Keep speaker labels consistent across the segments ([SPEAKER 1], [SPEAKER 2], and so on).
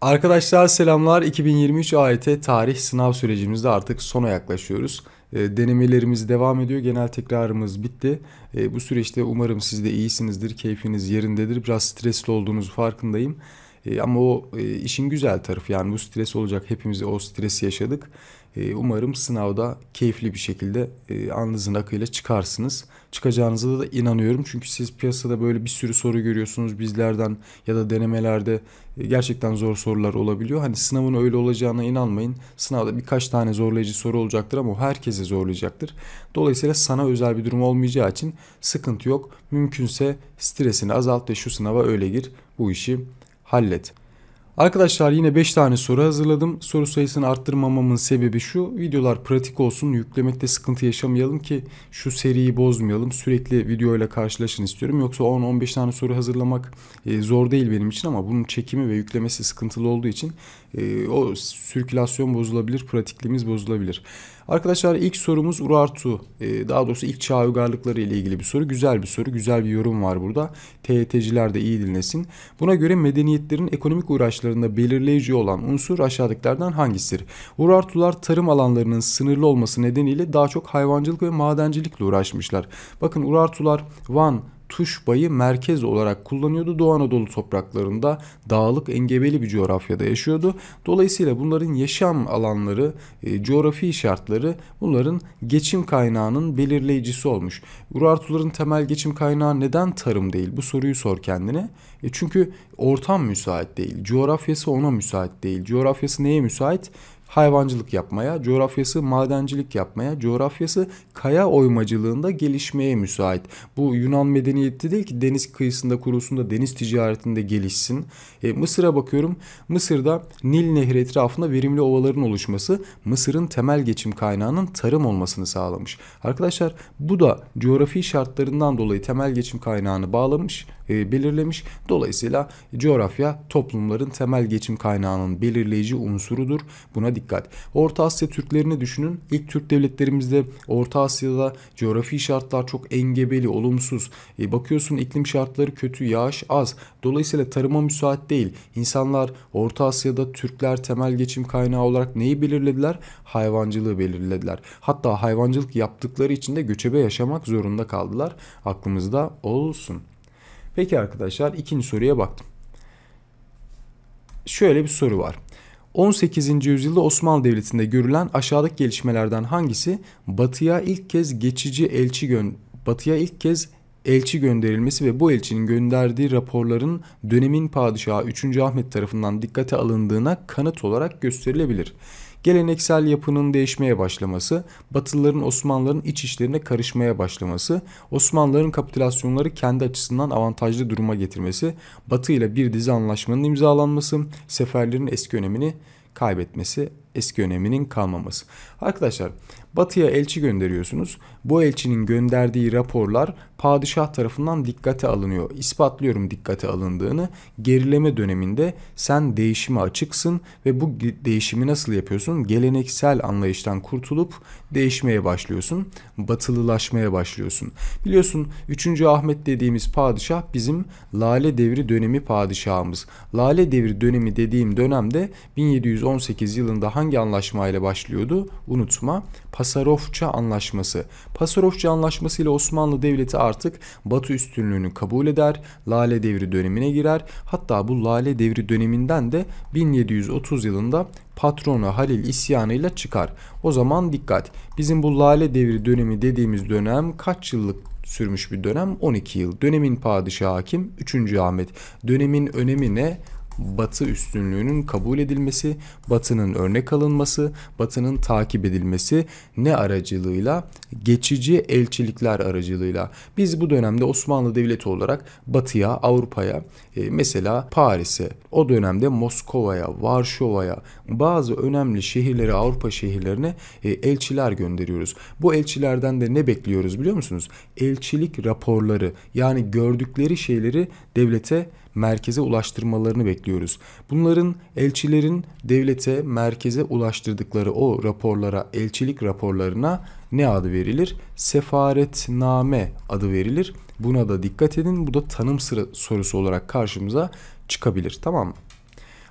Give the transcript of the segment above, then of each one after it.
[SPEAKER 1] Arkadaşlar selamlar. 2023 AYT tarih sınav sürecimizde artık sona yaklaşıyoruz. Ee, denemelerimiz devam ediyor. Genel tekrarımız bitti. Ee, bu süreçte umarım siz de iyisinizdir, keyfiniz yerindedir. Biraz stresli olduğunuzu farkındayım. Ee, ama o e, işin güzel tarafı yani bu stres olacak. Hepimiz o stresi yaşadık. Ee, umarım sınavda keyifli bir şekilde e, alnınızın akıyla çıkarsınız. Çıkacağınıza da inanıyorum. Çünkü siz piyasada böyle bir sürü soru görüyorsunuz bizlerden ya da denemelerde e, gerçekten zor sorular olabiliyor. Hani sınavın öyle olacağına inanmayın. Sınavda birkaç tane zorlayıcı soru olacaktır ama o herkese zorlayacaktır. Dolayısıyla sana özel bir durum olmayacağı için sıkıntı yok. Mümkünse stresini azalt ve şu sınava öyle gir. Bu işi hallet. Arkadaşlar yine 5 tane soru hazırladım. Soru sayısını arttırmamamın sebebi şu. Videolar pratik olsun. Yüklemekte sıkıntı yaşamayalım ki şu seriyi bozmayalım. Sürekli videoyla karşılaşın istiyorum. Yoksa 10-15 tane soru hazırlamak e, zor değil benim için ama bunun çekimi ve yüklemesi sıkıntılı olduğu için e, o sirkülasyon bozulabilir, pratikliğimiz bozulabilir. Arkadaşlar ilk sorumuz Urartu. E, daha doğrusu ilk çağ uygarlıkları ile ilgili bir soru. Güzel bir soru, güzel bir yorum var burada. TYT'ciler de iyi dinlesin. Buna göre medeniyetlerin ekonomik uğraşları sonuçlarında belirleyici olan unsur aşağıdakilerden hangisidir? Urartular tarım alanlarının sınırlı olması nedeniyle daha çok hayvancılık ve madencilikle uğraşmışlar. Bakın Urartular Van, Tuşba'yı merkez olarak kullanıyordu. Doğu Anadolu topraklarında dağlık engebeli bir coğrafyada yaşıyordu. Dolayısıyla bunların yaşam alanları, e, coğrafi şartları bunların geçim kaynağının belirleyicisi olmuş. Urartuların temel geçim kaynağı neden tarım değil? Bu soruyu sor kendine. E çünkü ortam müsait değil. Coğrafyası ona müsait değil. Coğrafyası neye müsait? hayvancılık yapmaya, coğrafyası madencilik yapmaya, coğrafyası kaya oymacılığında gelişmeye müsait. Bu Yunan medeniyeti değil ki deniz kıyısında kurulsun da deniz ticaretinde gelişsin. E, Mısır'a bakıyorum. Mısır'da Nil Nehri etrafında verimli ovaların oluşması Mısır'ın temel geçim kaynağının tarım olmasını sağlamış. Arkadaşlar bu da coğrafi şartlarından dolayı temel geçim kaynağını bağlamış e, belirlemiş. Dolayısıyla coğrafya toplumların temel geçim kaynağının belirleyici unsurudur. Buna dikkat. Orta Asya Türklerini düşünün. İlk Türk devletlerimizde Orta Asya'da coğrafi şartlar çok engebeli, olumsuz. E, bakıyorsun iklim şartları kötü, yağış az. Dolayısıyla tarıma müsait değil. İnsanlar Orta Asya'da Türkler temel geçim kaynağı olarak neyi belirlediler? Hayvancılığı belirlediler. Hatta hayvancılık yaptıkları için de göçebe yaşamak zorunda kaldılar. Aklımızda olsun. Peki arkadaşlar ikinci soruya baktım. Şöyle bir soru var. 18. yüzyılda Osmanlı Devleti'nde görülen aşağıdaki gelişmelerden hangisi batıya ilk kez geçici elçi gönderdi? Batıya ilk kez elçi gönderilmesi ve bu elçinin gönderdiği raporların dönemin padişahı 3. Ahmet tarafından dikkate alındığına kanıt olarak gösterilebilir. Geleneksel yapının değişmeye başlaması, Batılıların Osmanlıların iç işlerine karışmaya başlaması, Osmanlıların kapitülasyonları kendi açısından avantajlı duruma getirmesi, Batı ile bir dizi anlaşmanın imzalanması, seferlerin eski önemini kaybetmesi, eski öneminin kalmaması. Arkadaşlar Batı'ya elçi gönderiyorsunuz. Bu elçinin gönderdiği raporlar padişah tarafından dikkate alınıyor. İspatlıyorum dikkate alındığını. Gerileme döneminde sen değişime açıksın ve bu değişimi nasıl yapıyorsun? Geleneksel anlayıştan kurtulup değişmeye başlıyorsun. Batılılaşmaya başlıyorsun. Biliyorsun 3. Ahmet dediğimiz padişah bizim Lale Devri dönemi padişahımız. Lale Devri dönemi dediğim dönemde 1718 yılında hangi anlaşmayla başlıyordu? Unutma. Pas Pasarofça Anlaşması. Pasarofça Anlaşması ile Osmanlı Devleti artık Batı üstünlüğünü kabul eder, Lale Devri dönemine girer. Hatta bu Lale Devri döneminden de 1730 yılında patronu Halil isyanıyla çıkar. O zaman dikkat. Bizim bu Lale Devri dönemi dediğimiz dönem kaç yıllık sürmüş bir dönem? 12 yıl. Dönemin padişahı kim? 3. Ahmet. Dönemin önemi ne? Batı üstünlüğünün kabul edilmesi, Batı'nın örnek alınması, Batı'nın takip edilmesi ne aracılığıyla? Geçici elçilikler aracılığıyla. Biz bu dönemde Osmanlı Devleti olarak Batı'ya, Avrupa'ya, e, mesela Paris'e, o dönemde Moskova'ya, Varşova'ya, bazı önemli şehirlere, Avrupa şehirlerine e, elçiler gönderiyoruz. Bu elçilerden de ne bekliyoruz biliyor musunuz? Elçilik raporları yani gördükleri şeyleri devlete merkeze ulaştırmalarını bekliyoruz. Bunların elçilerin devlete, merkeze ulaştırdıkları o raporlara, elçilik raporlarına ne adı verilir? Sefaretname adı verilir. Buna da dikkat edin. Bu da tanım sıra sorusu olarak karşımıza çıkabilir. Tamam mı?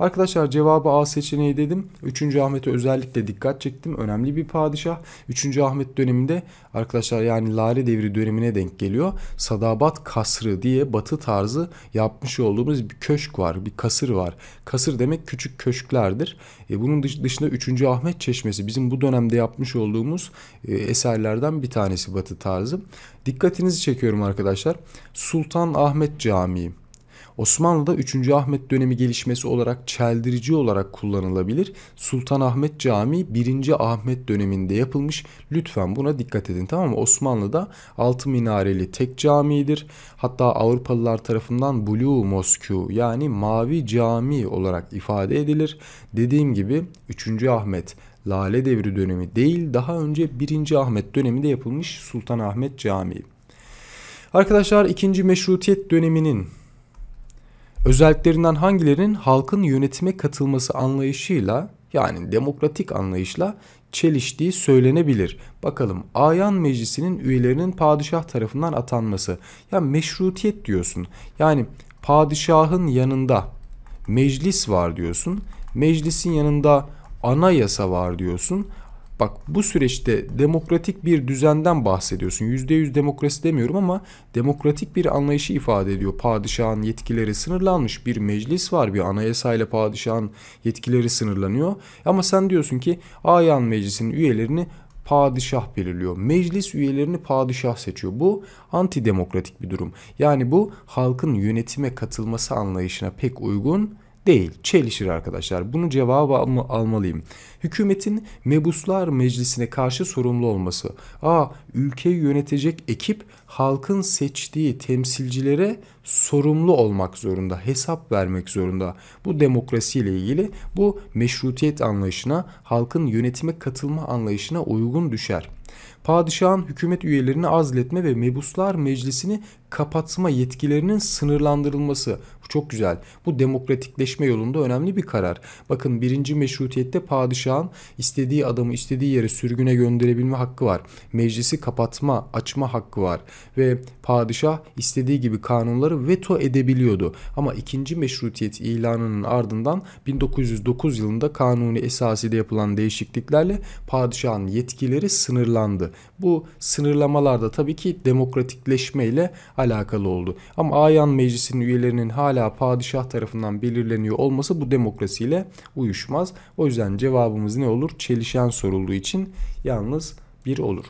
[SPEAKER 1] Arkadaşlar cevabı A seçeneği dedim. 3. Ahmet'e özellikle dikkat çektim. Önemli bir padişah. 3. Ahmet döneminde arkadaşlar yani Lale Devri dönemine denk geliyor. Sadabat Kasrı diye batı tarzı yapmış olduğumuz bir köşk var. Bir kasır var. Kasır demek küçük köşklerdir. E, bunun dışında 3. Ahmet Çeşmesi bizim bu dönemde yapmış olduğumuz e, eserlerden bir tanesi batı tarzı. Dikkatinizi çekiyorum arkadaşlar. Sultan Ahmet Camii Osmanlı'da 3. Ahmet dönemi gelişmesi olarak çeldirici olarak kullanılabilir. Sultan Sultanahmet Camii 1. Ahmet döneminde yapılmış. Lütfen buna dikkat edin tamam mı? Osmanlı'da 6 minareli tek camidir. Hatta Avrupalılar tarafından Blue Mosque yani Mavi Cami olarak ifade edilir. Dediğim gibi 3. Ahmet Lale Devri dönemi değil daha önce 1. Ahmet döneminde yapılmış Sultan Sultanahmet Camii. Arkadaşlar 2. Meşrutiyet döneminin Özelliklerinden hangilerinin halkın yönetime katılması anlayışıyla yani demokratik anlayışla çeliştiği söylenebilir. Bakalım Ayan Meclisi'nin üyelerinin padişah tarafından atanması. Ya meşrutiyet diyorsun. Yani padişahın yanında meclis var diyorsun. Meclisin yanında anayasa var diyorsun. Bak bu süreçte demokratik bir düzenden bahsediyorsun. Yüzde yüz demokrasi demiyorum ama demokratik bir anlayışı ifade ediyor. Padişahın yetkileri sınırlanmış bir meclis var bir anayasayla padişahın yetkileri sınırlanıyor. Ama sen diyorsun ki Ayan Meclisi'nin üyelerini padişah belirliyor. Meclis üyelerini padişah seçiyor. Bu antidemokratik bir durum. Yani bu halkın yönetime katılması anlayışına pek uygun değil. Çelişir arkadaşlar. Bunu cevabı alma, almalıyım. Hükümetin mebuslar meclisine karşı sorumlu olması. A. Ülkeyi yönetecek ekip halkın seçtiği temsilcilere sorumlu olmak zorunda. Hesap vermek zorunda. Bu demokrasiyle ilgili bu meşrutiyet anlayışına, halkın yönetime katılma anlayışına uygun düşer. Padişahın hükümet üyelerini azletme ve mebuslar meclisini kapatma yetkilerinin sınırlandırılması. Çok güzel. Bu demokratikleşme yolunda önemli bir karar. Bakın birinci meşrutiyette padişahın istediği adamı istediği yere sürgüne gönderebilme hakkı var. Meclisi kapatma, açma hakkı var. Ve padişah istediği gibi kanunları veto edebiliyordu. Ama ikinci meşrutiyet ilanının ardından 1909 yılında kanuni esaside yapılan değişikliklerle padişahın yetkileri sınırlandı. Bu sınırlamalarda tabii ki demokratikleşme ile alakalı oldu. Ama Ayan Meclisi'nin üyelerinin hala hala padişah tarafından belirleniyor olması bu demokrasiyle uyuşmaz. O yüzden cevabımız ne olur? Çelişen sorulduğu için yalnız bir olur.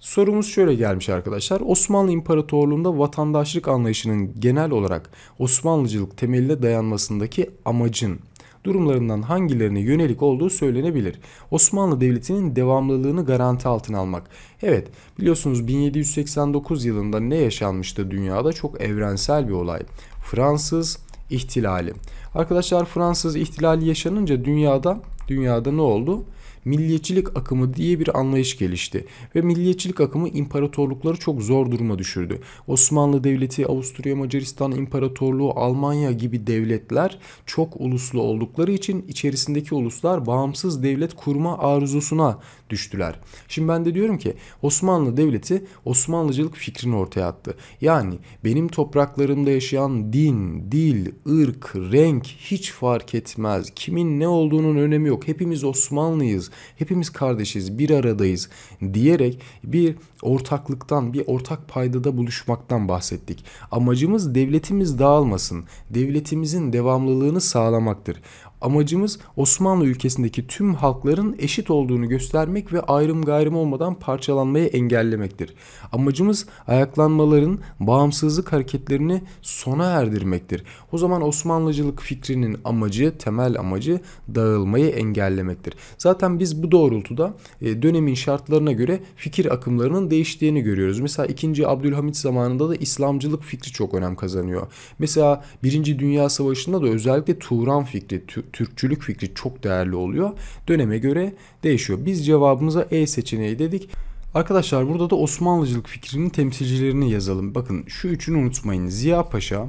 [SPEAKER 1] Sorumuz şöyle gelmiş arkadaşlar. Osmanlı İmparatorluğu'nda vatandaşlık anlayışının genel olarak Osmanlıcılık temeline dayanmasındaki amacın durumlarından hangilerine yönelik olduğu söylenebilir. Osmanlı Devleti'nin devamlılığını garanti altına almak. Evet biliyorsunuz 1789 yılında ne yaşanmıştı dünyada çok evrensel bir olay. Fransız İhtilali. Arkadaşlar Fransız İhtilali yaşanınca dünyada dünyada ne oldu? Milliyetçilik akımı diye bir anlayış gelişti ve milliyetçilik akımı imparatorlukları çok zor duruma düşürdü. Osmanlı Devleti, Avusturya Macaristan İmparatorluğu, Almanya gibi devletler çok uluslu oldukları için içerisindeki uluslar bağımsız devlet kurma arzusuna düştüler. Şimdi ben de diyorum ki Osmanlı Devleti Osmanlıcılık fikrini ortaya attı. Yani benim topraklarımda yaşayan din, dil, ırk, renk hiç fark etmez. Kimin ne olduğunun önemi yok. Hepimiz Osmanlıyız. Hepimiz kardeşiz. Bir aradayız diyerek bir ortaklıktan, bir ortak paydada buluşmaktan bahsettik. Amacımız devletimiz dağılmasın. Devletimizin devamlılığını sağlamaktır. Amacımız Osmanlı ülkesindeki tüm halkların eşit olduğunu göstermek ve ayrım gayrım olmadan parçalanmayı engellemektir. Amacımız ayaklanmaların bağımsızlık hareketlerini sona erdirmektir. O zaman Osmanlıcılık fikrinin amacı, temel amacı dağılmayı engellemektir. Zaten biz bu doğrultuda e, dönemin şartlarına göre fikir akımlarının değiştiğini görüyoruz. Mesela 2. Abdülhamit zamanında da İslamcılık fikri çok önem kazanıyor. Mesela 1. Dünya Savaşı'nda da özellikle Turan fikri, Türkçülük fikri çok değerli oluyor. Döneme göre değişiyor. Biz cevabımıza E seçeneği dedik. Arkadaşlar burada da Osmanlıcılık fikrinin temsilcilerini yazalım. Bakın şu üçünü unutmayın. Ziya Paşa,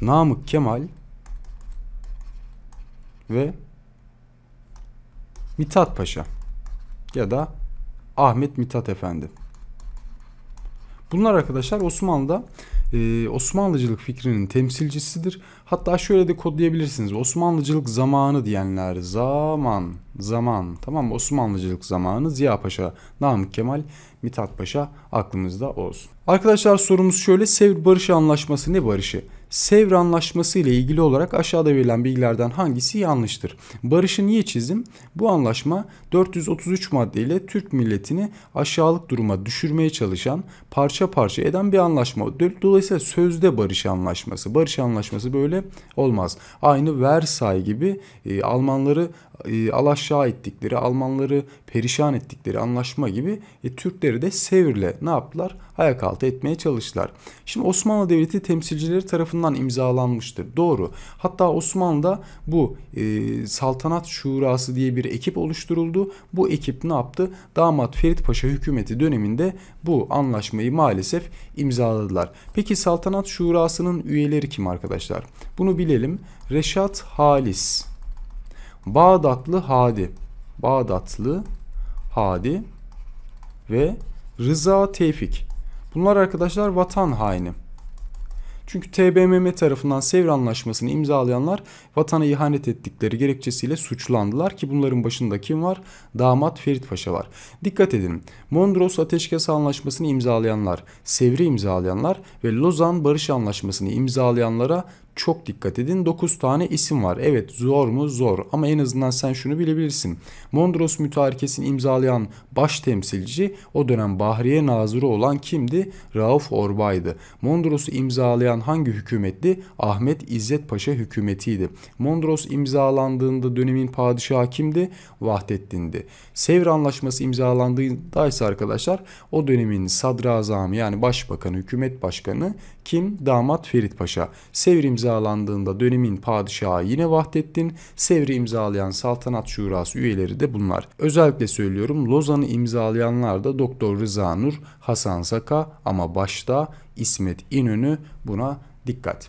[SPEAKER 1] Namık Kemal ve Mithat Paşa ya da Ahmet Mithat Efendi. Bunlar arkadaşlar Osmanlı'da ee, Osmanlıcılık fikrinin temsilcisidir. Hatta şöyle de kodlayabilirsiniz. Osmanlıcılık zamanı diyenler zaman zaman tamam Osmanlıcılık zamanı Ziya Paşa, Namık Kemal, Mithat Paşa aklımızda olsun. Arkadaşlar sorumuz şöyle Sevr Barış Anlaşması ne barışı? Sevr Anlaşması ile ilgili olarak aşağıda verilen bilgilerden hangisi yanlıştır? Barışı niye çizim? Bu anlaşma 433 madde ile Türk milletini aşağılık duruma düşürmeye çalışan, parça parça eden bir anlaşma. Dolayısıyla sözde barış anlaşması. Barış anlaşması böyle olmaz. Aynı Versay gibi e, Almanları e, alaşağı ettikleri, Almanları perişan ettikleri anlaşma gibi e, Türkleri de Sevir'le ne yaptılar? Ayak altı etmeye çalıştılar. Şimdi Osmanlı Devleti temsilcileri tarafından imzalanmıştır. Doğru. Hatta Osmanlı'da bu e, saltanat şurası diye bir ekip oluşturuldu. Bu ekip ne yaptı? Damat Ferit Paşa hükümeti döneminde bu anlaşmayı maalesef imzaladılar. Peki saltanat şurasının üyeleri kim arkadaşlar? Bunu bilelim. Reşat Halis Bağdatlı Hadi. Bağdatlı Hadi ve Rıza Tevfik. Bunlar arkadaşlar vatan haini. Çünkü TBMM tarafından Sevr Anlaşması'nı imzalayanlar vatana ihanet ettikleri gerekçesiyle suçlandılar ki bunların başında kim var? Damat Ferit Paşa var. Dikkat edin. Mondros Ateşkes Anlaşması'nı imzalayanlar, Sevr'i imzalayanlar ve Lozan Barış Anlaşması'nı imzalayanlara çok dikkat edin. 9 tane isim var. Evet zor mu? Zor. Ama en azından sen şunu bilebilirsin. Mondros mütarekesini imzalayan baş temsilci o dönem Bahriye Nazırı olan kimdi? Rauf Orbay'dı. Mondros'u imzalayan hangi hükümetti? Ahmet İzzet Paşa hükümetiydi. Mondros imzalandığında dönemin padişahı kimdi? Vahdettin'di. Sevr Anlaşması imzalandığında ise arkadaşlar o dönemin sadrazamı yani başbakanı, hükümet başkanı kim? Damat Ferit Paşa. Sevr imzalandığında imzalandığında dönemin padişahı yine Vahdettin, Sevr'i imzalayan Saltanat Şurası üyeleri de bunlar. Özellikle söylüyorum Lozan'ı imzalayanlar da Doktor Rıza Nur, Hasan Saka ama başta İsmet İnönü buna dikkat.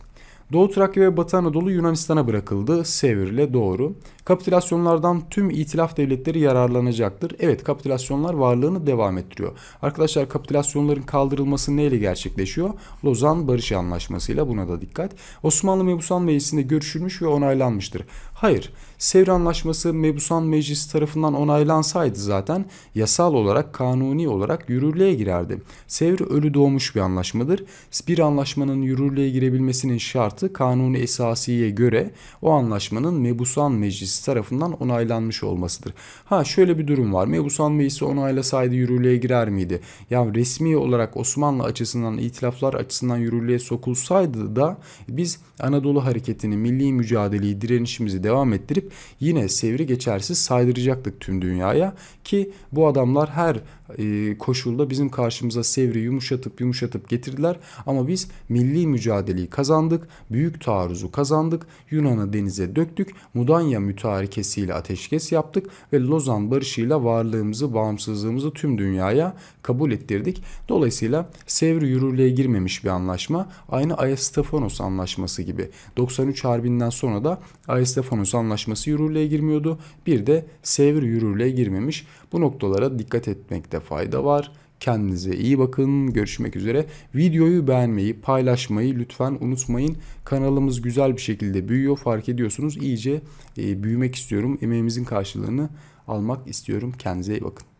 [SPEAKER 1] Doğu Trakya ve Batı Anadolu Yunanistan'a bırakıldı. Sevir'le doğru. Kapitülasyonlardan tüm itilaf devletleri yararlanacaktır. Evet kapitülasyonlar varlığını devam ettiriyor. Arkadaşlar kapitülasyonların kaldırılması neyle gerçekleşiyor? Lozan Barış Anlaşmasıyla buna da dikkat. Osmanlı Mebusan Meclisi'nde görüşülmüş ve onaylanmıştır. Hayır, Sevr Anlaşması Mebusan Meclisi tarafından onaylansaydı zaten yasal olarak, kanuni olarak yürürlüğe girerdi. Sevr ölü doğmuş bir anlaşmadır. Bir anlaşmanın yürürlüğe girebilmesinin şartı kanuni esasiye göre o anlaşmanın Mebusan Meclisi meclisi tarafından onaylanmış olmasıdır. Ha şöyle bir durum var. Mebusan Meclisi onaylasaydı yürürlüğe girer miydi? Ya resmi olarak Osmanlı açısından itilaflar açısından yürürlüğe sokulsaydı da biz Anadolu hareketini, milli mücadeleyi, direnişimizi devam ettirip yine sevri geçersiz saydıracaktık tüm dünyaya ki bu adamlar her e, koşulda bizim karşımıza Sevr'i yumuşatıp yumuşatıp getirdiler. Ama biz milli mücadeleyi kazandık, büyük taarruzu kazandık, Yunan'ı denize döktük, Mudanya mütarekesiyle ateşkes yaptık ve Lozan barışıyla varlığımızı, bağımsızlığımızı tüm dünyaya kabul ettirdik. Dolayısıyla Sevri yürürlüğe girmemiş bir anlaşma. Aynı Ayastafonos anlaşması gibi. 93 Harbi'nden sonra da Ayastafonos anlaşması yürürlüğe girmiyordu. Bir de Sevri yürürlüğe girmemiş. Bu noktalara dikkat etmekte etmekte fayda var. Kendinize iyi bakın. Görüşmek üzere. Videoyu beğenmeyi, paylaşmayı lütfen unutmayın. Kanalımız güzel bir şekilde büyüyor. Fark ediyorsunuz. İyice e, büyümek istiyorum. Emeğimizin karşılığını almak istiyorum. Kendinize iyi bakın.